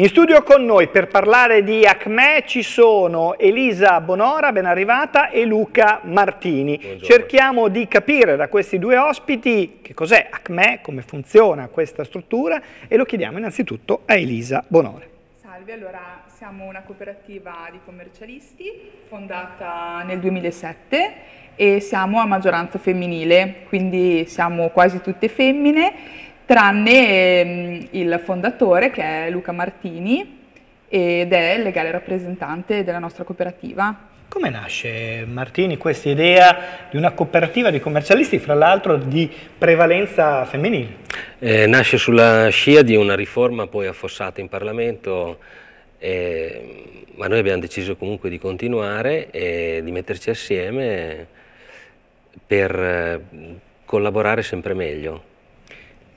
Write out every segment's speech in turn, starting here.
In studio con noi per parlare di ACME ci sono Elisa Bonora, ben arrivata, e Luca Martini. Buongiorno. Cerchiamo di capire da questi due ospiti che cos'è ACME, come funziona questa struttura e lo chiediamo innanzitutto a Elisa Bonora. Salve, allora siamo una cooperativa di commercialisti fondata nel 2007 e siamo a maggioranza femminile, quindi siamo quasi tutte femmine tranne ehm, il fondatore che è Luca Martini ed è il legale rappresentante della nostra cooperativa. Come nasce Martini questa idea di una cooperativa di commercialisti, fra l'altro di prevalenza femminile? Eh, nasce sulla scia di una riforma poi affossata in Parlamento, eh, ma noi abbiamo deciso comunque di continuare e di metterci assieme per eh, collaborare sempre meglio.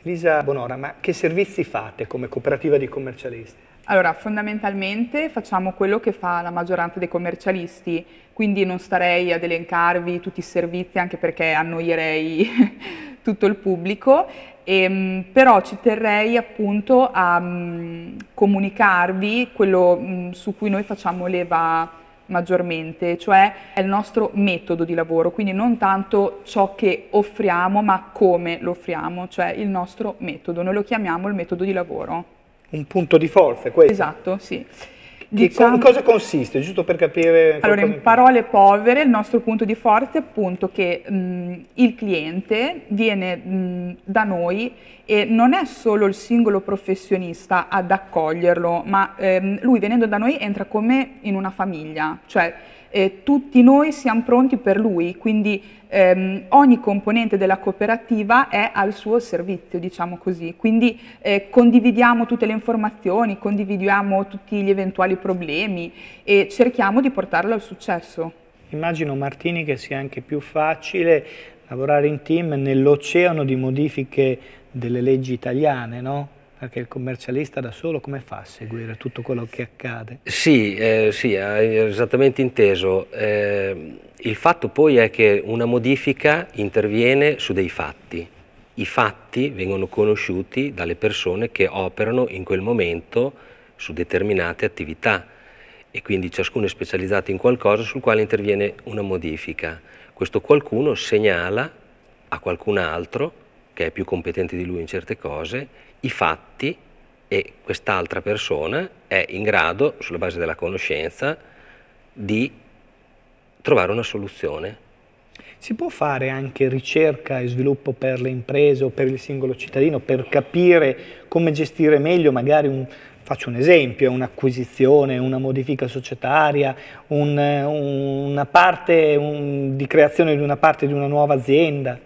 Elisa Bonora, ma che servizi fate come cooperativa di commercialisti? Allora, fondamentalmente facciamo quello che fa la maggioranza dei commercialisti, quindi non starei ad elencarvi tutti i servizi anche perché annoierei tutto il pubblico, e, ehm, però ci terrei appunto a um, comunicarvi quello um, su cui noi facciamo leva maggiormente, cioè è il nostro metodo di lavoro, quindi non tanto ciò che offriamo, ma come lo offriamo, cioè il nostro metodo. Noi lo chiamiamo il metodo di lavoro. Un punto di forza, questo. Esatto, sì. Diciamo... in cosa consiste, giusto per capire? Allora, in parole povere, il nostro punto di forza è appunto che mh, il cliente viene mh, da noi e non è solo il singolo professionista ad accoglierlo, ma ehm, lui venendo da noi entra come in una famiglia, cioè eh, tutti noi siamo pronti per lui, quindi ehm, ogni componente della cooperativa è al suo servizio, diciamo così. Quindi eh, condividiamo tutte le informazioni, condividiamo tutti gli eventuali problemi e cerchiamo di portarlo al successo. Immagino Martini che sia anche più facile lavorare in team nell'oceano di modifiche delle leggi italiane, no? Perché il commercialista da solo come fa a seguire tutto quello che accade? Sì, eh, sì hai esattamente inteso. Eh, il fatto poi è che una modifica interviene su dei fatti. I fatti vengono conosciuti dalle persone che operano in quel momento su determinate attività e quindi ciascuno è specializzato in qualcosa sul quale interviene una modifica. Questo qualcuno segnala a qualcun altro, che è più competente di lui in certe cose, i fatti e quest'altra persona è in grado, sulla base della conoscenza, di trovare una soluzione. Si può fare anche ricerca e sviluppo per le imprese o per il singolo cittadino per capire come gestire meglio magari un, Faccio un esempio, un'acquisizione, una modifica societaria, un, una parte un, di creazione di una parte di una nuova azienda.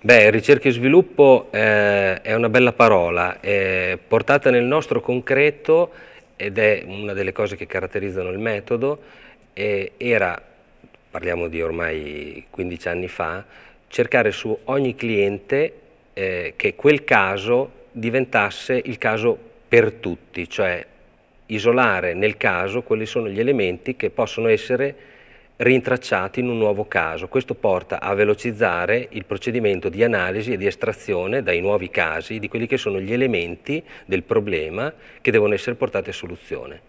Beh, ricerca e sviluppo eh, è una bella parola, eh, portata nel nostro concreto ed è una delle cose che caratterizzano il metodo, eh, era, parliamo di ormai 15 anni fa, cercare su ogni cliente eh, che quel caso diventasse il caso per tutti, cioè isolare nel caso quelli sono gli elementi che possono essere rintracciati in un nuovo caso. Questo porta a velocizzare il procedimento di analisi e di estrazione dai nuovi casi di quelli che sono gli elementi del problema che devono essere portati a soluzione.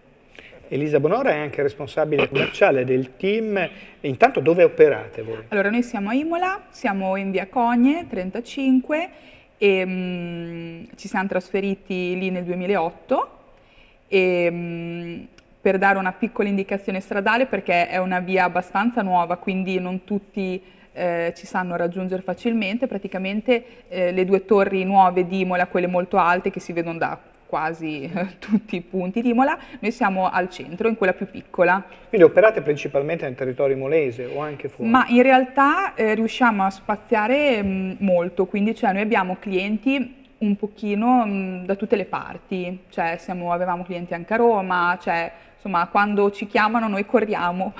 Elisa Bonora è anche responsabile commerciale del team. intanto dove operate voi? Allora, noi siamo a Imola, siamo in via Cogne 35 e, mh, mm, ci siamo trasferiti lì nel 2008 e, mh, mm, per dare una piccola indicazione stradale perché è una via abbastanza nuova, quindi non tutti eh, ci sanno raggiungere facilmente, praticamente eh, le due torri nuove di Imola, quelle molto alte che si vedono da quasi tutti i punti di Imola, noi siamo al centro, in quella più piccola. Quindi operate principalmente nel territorio molese o anche fuori? Ma in realtà eh, riusciamo a spaziare mh, mm, molto, quindi cioè, noi abbiamo clienti un pochino mh, mm, da tutte le parti, cioè, siamo, avevamo clienti anche a Roma, cioè, insomma quando ci chiamano noi corriamo.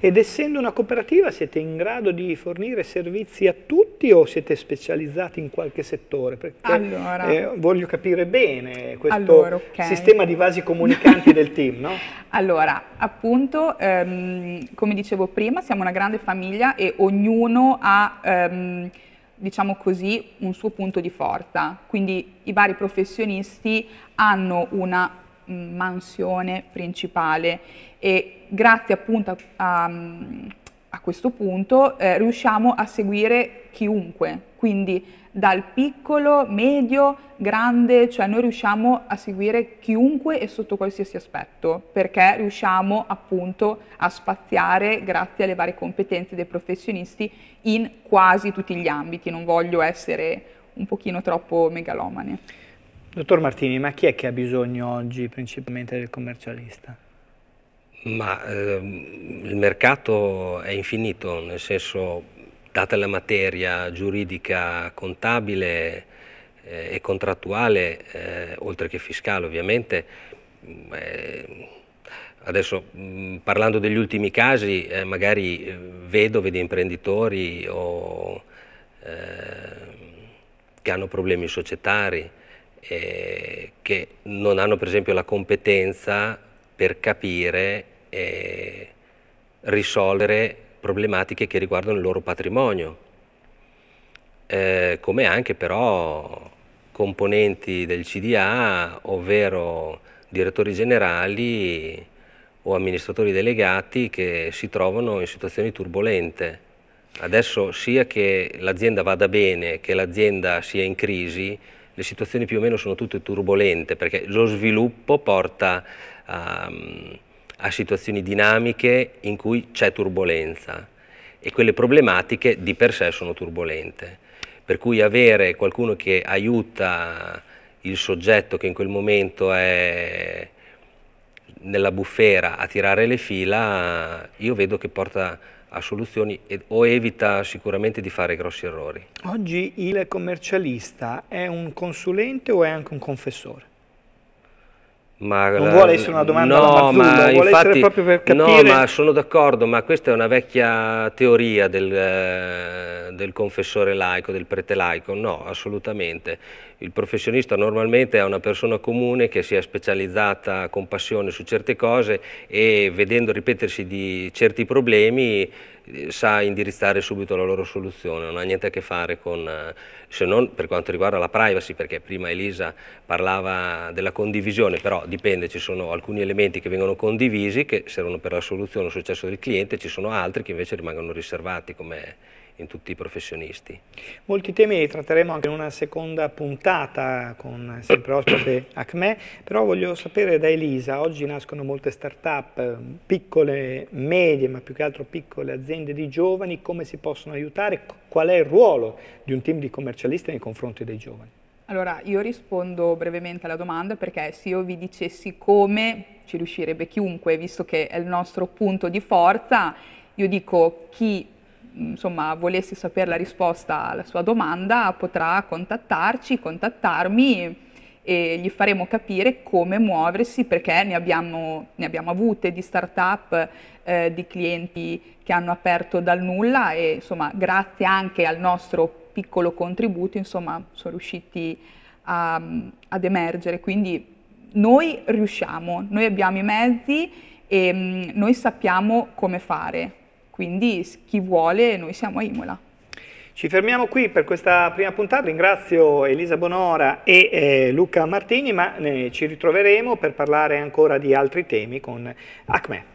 Ed essendo una cooperativa siete in grado di fornire servizi a tutti? tutti o siete specializzati in qualche settore? Perché allora, eh, voglio capire bene questo allora, okay. sistema di vasi comunicanti del team, no? Allora, appunto, ehm, come dicevo prima, siamo una grande famiglia e ognuno ha... Ehm, diciamo così, un suo punto di forza. Quindi i vari professionisti hanno una mm, mansione principale e grazie appunto a, a a questo punto eh, riusciamo a seguire chiunque, quindi dal piccolo, medio, grande, cioè noi riusciamo a seguire chiunque e sotto qualsiasi aspetto, perché riusciamo appunto a spaziare grazie alle varie competenze dei professionisti in quasi tutti gli ambiti, non voglio essere un pochino troppo megalomane. Dottor Martini, ma chi è che ha bisogno oggi principalmente del commercialista? Ma ehm, il mercato è infinito, nel senso, data la materia giuridica contabile eh, e contrattuale, eh, oltre che fiscale ovviamente, mm, eh, adesso mh, mm, parlando degli ultimi casi, eh, magari eh, vedove di imprenditori o, eh, che hanno problemi societari, che non hanno per esempio la competenza per capire eh, risolvere problematiche che riguardano il loro patrimonio, eh, come anche però componenti del CDA, ovvero direttori generali o amministratori delegati che si trovano in situazioni turbolente. Adesso sia che l'azienda vada bene, che l'azienda sia in crisi, le situazioni più o meno sono tutte turbolente perché lo sviluppo porta a... Um, a situazioni dinamiche in cui c'è turbolenza e quelle problematiche di per sé sono turbolente. Per cui avere qualcuno che aiuta il soggetto che in quel momento è nella bufera a tirare le fila, io vedo che porta a soluzioni ed, o evita sicuramente di fare grossi errori. Oggi il commercialista è un consulente o è anche un confessore? Ma, non eh, vuole essere una domanda no, da ma vuole infatti, essere proprio per capire... No, ma sono d'accordo, ma questa è una vecchia teoria del, eh, del, confessore laico, del prete laico, no, assolutamente. Il professionista normalmente è una persona comune che si è specializzata con passione su certe cose e vedendo ripetersi di certi problemi sa indirizzare subito la loro soluzione, non ha niente a che fare con, eh, se non per quanto riguarda la privacy, perché prima Elisa parlava della condivisione, però dipende, ci sono alcuni elementi che vengono condivisi che servono per la soluzione il successo del cliente, ci sono altri che invece rimangono riservati come in tutti i professionisti. Molti temi li tratteremo anche in una seconda puntata con sempre ospite ACME, però voglio sapere da Elisa, oggi nascono molte start-up, piccole, medie, ma più che altro piccole aziende di giovani, come si possono aiutare, qual è il ruolo di un team di commercialisti nei confronti dei giovani? Allora, io rispondo brevemente alla domanda perché se io vi dicessi come ci riuscirebbe chiunque, visto che è il nostro punto di forza, io dico chi insomma, volesse sapere la risposta alla sua domanda potrà contattarci, contattarmi e gli faremo capire come muoversi perché ne abbiamo, ne abbiamo avute di start-up, eh, di clienti che hanno aperto dal nulla e insomma grazie anche al nostro piccolo contributo insomma sono riusciti a, ad emergere. Quindi noi riusciamo, noi abbiamo i mezzi e mh, mm, noi sappiamo come fare. Quindi chi vuole, noi siamo a Imola. Ci fermiamo qui per questa prima puntata, ringrazio Elisa Bonora e eh, Luca Martini, ma eh, ci ritroveremo per parlare ancora di altri temi con Acme.